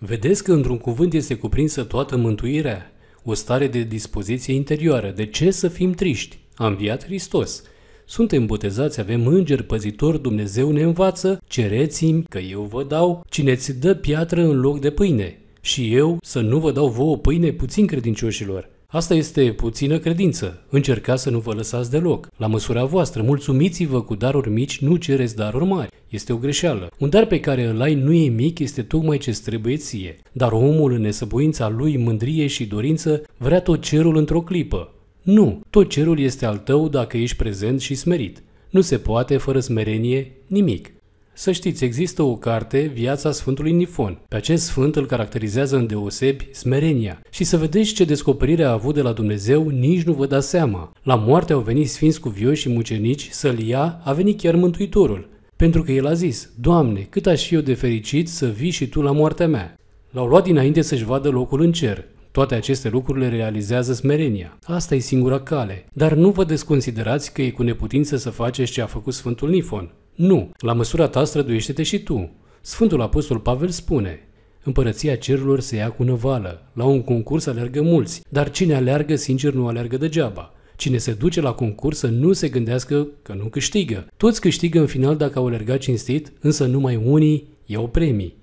Vedeți că într-un cuvânt este cuprinsă toată mântuirea, o stare de dispoziție interioară. De ce să fim triști? A înviat Hristos. Suntem botezați, avem îngeri păzitor, Dumnezeu ne învață, cereți-mi că eu vă dau, cine ți dă piatră în loc de pâine. Și eu să nu vă dau vouă pâine puțin credincioșilor. Asta este puțină credință. Încercați să nu vă lăsați deloc. La măsura voastră, mulțumiți-vă cu daruri mici, nu cereți daruri mari. Este o greșeală. Un dar pe care îl ai nu e mic, este tocmai ce trebuie ție. Dar omul în nesăbuința lui, mândrie și dorință, vrea tot cerul într-o clipă. Nu, tot cerul este al tău dacă ești prezent și smerit. Nu se poate fără smerenie nimic. Să știți, există o carte, Viața Sfântului Nifon. Pe acest sfânt îl caracterizează deosebi smerenia. Și să vedeți ce descoperire a avut de la Dumnezeu, nici nu vă da seama. La moarte au venit sfinți cuvioși și mucenici, să-l ia, a venit chiar Mântuitorul. Pentru că el a zis, Doamne, cât aș fi eu de fericit să vii și Tu la moartea mea. L-au luat dinainte să-și vadă locul în cer. Toate aceste lucruri le realizează smerenia. Asta e singura cale. Dar nu vă desconsiderați că e cu neputință să faceți ce a făcut Sfântul Nifon. Nu, la măsura ta străduiește-te și tu. Sfântul Apostol Pavel spune, Împărăția cerurilor se ia cu năvală. La un concurs alergă mulți, dar cine alergă, sincer, nu alergă degeaba. Cine se duce la concurs să nu se gândească că nu câștigă. Toți câștigă în final dacă au alergat cinstit, însă numai unii iau premii.